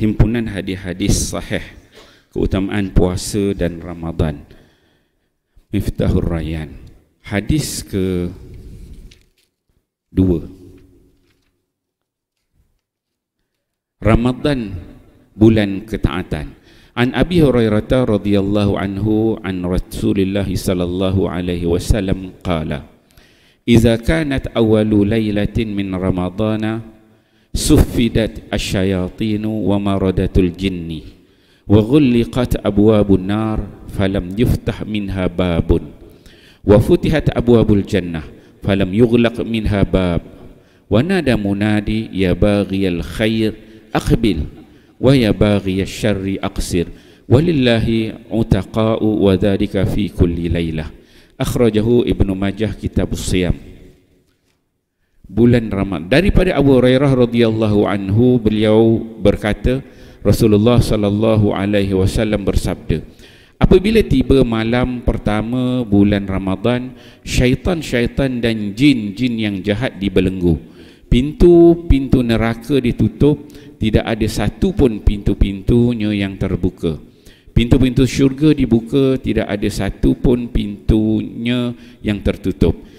himpunan hadis-hadis sahih keutamaan puasa dan Ramadan Miftahur Rayyan hadis ke 2 Ramadan bulan ketaatan An Abi Hurairah radhiyallahu anhu an Rasulillah sallallahu alaihi wasallam qala Iza kanat awalu laylatin min Ramadana Sufidat asyayatinu wa maradatul jinni wa ghulliqat abwabun nar falam yuftah minha babun wa futihat abwabul jannah falam yughlaq minha bab wa nada munadi ya al khair aqbil wa ya al sharri aqsir walillahi utaqa'u wa dhalika fi kulli laylah akhrajahu ibnu majah kitabus siyam bulan Ramadan daripada Abu Hurairah radhiyallahu anhu beliau berkata Rasulullah sallallahu alaihi wasallam bersabda apabila tiba malam pertama bulan Ramadan syaitan-syaitan dan jin-jin yang jahat dibelenggu pintu-pintu neraka ditutup tidak ada satu pun pintu-pintunya yang terbuka pintu-pintu syurga dibuka tidak ada satu pun pintunya yang tertutup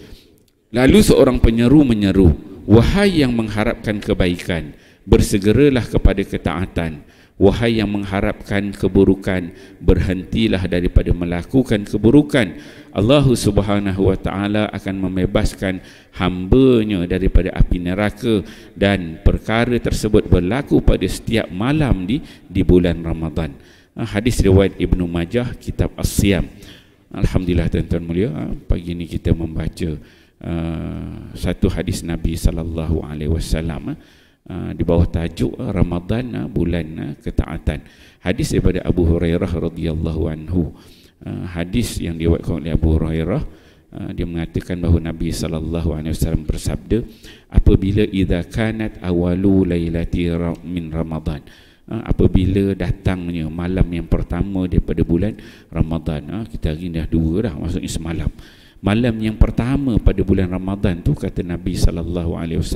Lalu seorang penyeru menyeru, wahai yang mengharapkan kebaikan, bersegeralah kepada ketaatan. Wahai yang mengharapkan keburukan, berhentilah daripada melakukan keburukan. Allah Subhanahu wa taala akan membebaskan hamba-Nya daripada api neraka dan perkara tersebut berlaku pada setiap malam di di bulan Ramadan. Ah, hadis riwayat Ibnu Majah kitab As-Siyam. Alhamdulillah tuan-tuan mulia, ah, pagi ini kita membaca Eh, satu hadis Nabi sallallahu alaihi wasallam eh, di bawah tajuk Ramadan bulan ketaatan. Hadis daripada Abu Hurairah radhiyallahu anhu. Eh, hadis yang diriwayatkan oleh Abu Hurairah dia mengatakan bahawa Nabi sallallahu alaihi wasallam bersabda apabila idza kanat awalu lailati min Ramadan apabila datangnya malam yang pertama daripada bulan Ramadan kita hari ini dah dua dah maksudnya semalam malam yang pertama pada bulan Ramadan tu kata Nabi saw.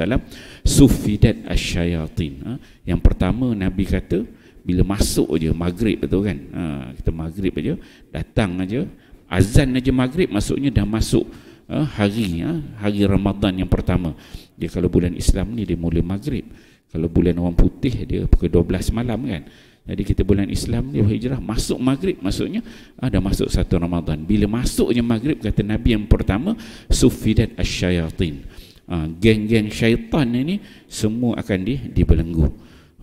sufidat asyayatin ha? yang pertama Nabi kata bila masuk aje maghrib betul kan ha, kita maghrib aja datang aja azan aja maghrib maksudnya dah masuk ha, hari ha, hari Ramadan yang pertama dia kalau bulan Islam ni dia mula maghrib kalau bulan orang putih dia pukul 12 malam kan jadi kita bulan Islam ni hijrah masuk maghrib maksudnya ada ah, masuk satu Ramadan. Bila masuknya maghrib kata Nabi yang pertama sufidat asyayatin. Ha, ah, geng-geng syaitan ini semua akan di dibelenggu.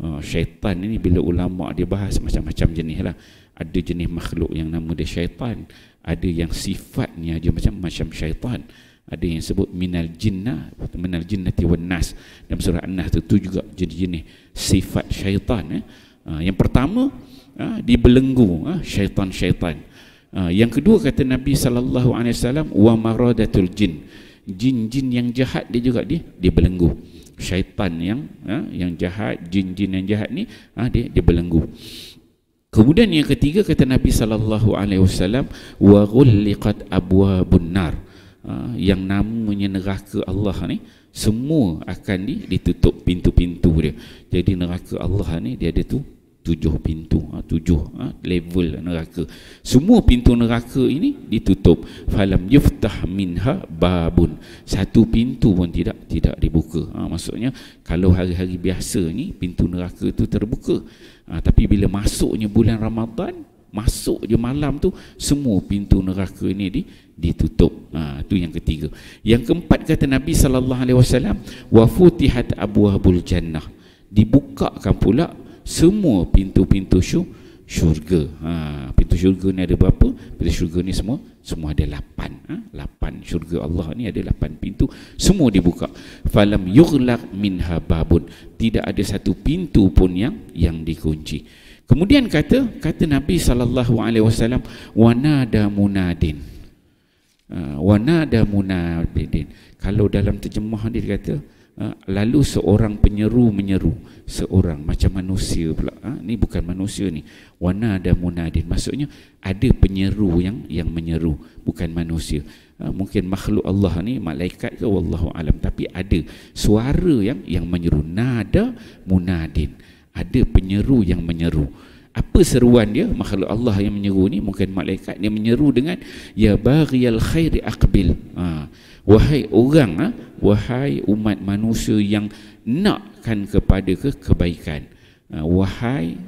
Ha, syaitan ini bila ulama dia bahas macam-macam jenis lah. Ada jenis makhluk yang nama dia syaitan. Ada yang sifatnya je macam-macam syaitan. Ada yang sebut minal jinna, minal jinnati wal nas. Dalam surah An-Nas itu juga jenis-jenis sifat syaitan. Eh. Ah, yang pertama ah, dibelenggu ah, syaitan-syaitan. yang kedua kata Nabi sallallahu alaihi wasallam wa maradatul jin. Jin-jin yang jahat dia juga dia dibelenggu. Syaitan yang yang jahat, jin-jin yang jahat ni dia dibelenggu. Kemudian yang ketiga kata Nabi sallallahu alaihi wasallam wa ghulliqat abwabun nar. yang namanya neraka Allah ni semua akan di, ditutup pintu-pintu dia jadi neraka Allah ni dia ada tu tujuh pintu ha, tujuh ha, level neraka semua pintu neraka ini ditutup falam yuftah minha babun satu pintu pun tidak tidak dibuka ha, maksudnya kalau hari-hari biasa ni pintu neraka tu terbuka ha, tapi bila masuknya bulan Ramadan masuk je malam tu semua pintu neraka ini di ditutup. Ha, tu yang ketiga. Yang keempat kata Nabi sallallahu alaihi wasallam wa futihat abwabul jannah. Dibukakan pula semua pintu-pintu syurga. Ha, pintu syurga ni ada berapa? Pintu syurga ni semua semua ada lapan. Ha, lapan syurga Allah ni ada lapan pintu. Semua dibuka. Falam yughlaq minha babun. Tidak ada satu pintu pun yang yang dikunci. Kemudian kata kata Nabi sallallahu alaihi wasallam wanada munadin. Uh, wanada munadin. Kalau dalam terjemah dia kata ah, lalu seorang penyeru menyeru seorang macam manusia pula. Ha? ni bukan manusia ni. Wanada munadin maksudnya ada penyeru yang yang menyeru bukan manusia. Ha? mungkin makhluk Allah ni malaikat ke wallahu alam tapi ada suara yang yang menyeru nada munadin ada penyeru yang menyeru apa seruan dia makhluk Allah yang menyeru ni mungkin malaikat dia menyeru dengan ya baghiyal khairi aqbil ha. wahai orang ha. wahai umat manusia yang nakkan kepada ke kebaikan ha. wahai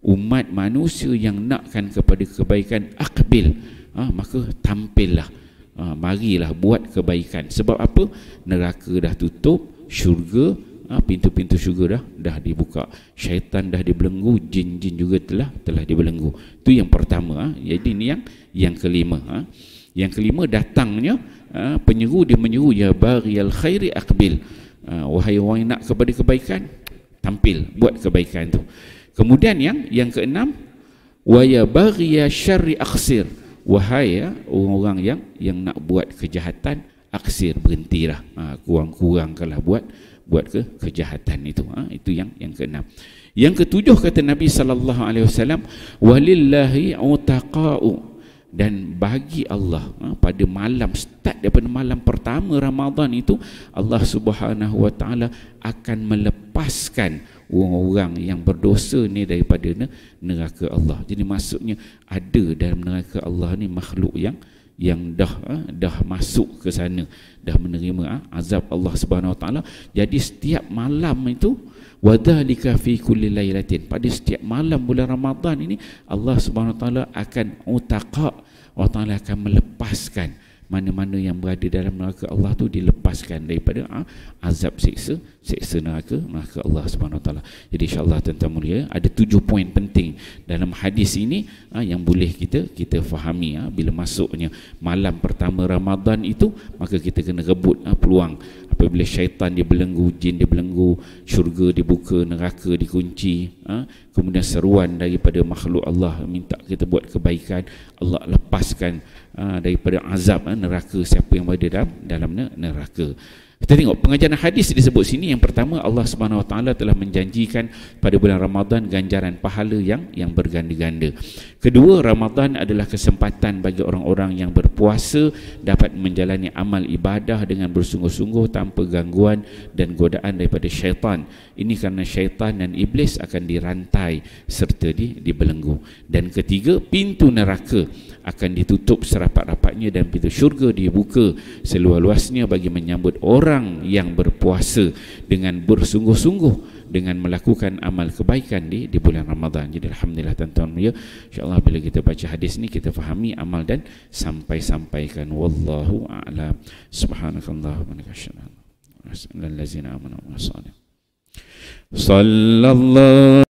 umat manusia yang nakkan kepada kebaikan aqbil ha. maka tampillah ha. marilah buat kebaikan sebab apa neraka dah tutup syurga Ah, pintu-pintu syurga dah dah dibuka syaitan dah dibelenggu jin-jin juga telah telah dibelenggu tu yang pertama ah. jadi ni yang yang kelima ah. yang kelima datangnya penyeru dia menyeru ya bariyal khairi akbil wahai orang yang nak kepada kebaikan tampil buat kebaikan tu kemudian yang yang keenam wa ya bariya syarri aksir wahai ya, orang-orang yang yang nak buat kejahatan aksir berhentilah ha, kurang-kurang kalah buat buat ke kejahatan itu ha? itu yang yang keenam yang ketujuh kata Nabi sallallahu alaihi wasallam walillahi utaqau dan bagi Allah ha? pada malam start daripada malam pertama Ramadan itu Allah Subhanahu wa taala akan melepaskan orang-orang yang berdosa ni daripada neraka Allah. Jadi maksudnya ada dalam neraka Allah ni makhluk yang yang dah ha, dah masuk ke sana dah menerima ha, azab Allah Subhanahu Wa Taala jadi setiap malam itu wadhalika fi kulli lailatin pada setiap malam bulan Ramadan ini Allah Subhanahu Wa Taala akan utaqa Allah Taala akan melepaskan mana-mana yang berada dalam neraka Allah tu dilepaskan daripada ha, azab siksa siksa neraka maka Allah Subhanahu taala. Jadi insyaallah tuan-tuan mulia ada tujuh poin penting dalam hadis ini ha, yang boleh kita kita fahami ha, bila masuknya malam pertama Ramadan itu maka kita kena rebut ha, peluang apabila syaitan dia belenggu, jin dia belenggu, syurga dibuka neraka dikunci ha? kemudian seruan daripada makhluk Allah minta kita buat kebaikan Allah lepaskan ha, daripada azab ha, neraka siapa yang berada dalam dalam neraka kita tengok pengajaran hadis disebut sini yang pertama Allah Subhanahu Wa Taala telah menjanjikan pada bulan Ramadan ganjaran pahala yang yang berganda-ganda. Kedua, Ramadan adalah kesempatan bagi orang-orang yang berpuasa dapat menjalani amal ibadah dengan bersungguh-sungguh tanpa gangguan dan godaan daripada syaitan. Ini kerana syaitan dan iblis akan dirantai serta di, dibelenggu. Dan ketiga, pintu neraka akan ditutup serapat-rapatnya dan pintu syurga dibuka seluas-luasnya bagi menyambut orang orang yang berpuasa dengan bersungguh-sungguh dengan melakukan amal kebaikan di di bulan Ramadhan. Jadi alhamdulillah tuan-tuan ya. Insya-Allah bila kita baca hadis ni kita fahami amal dan sampai-sampaikan wallahu a'lam. Subhanakallah wa bihamdika asyhadu an la ilaha illa anta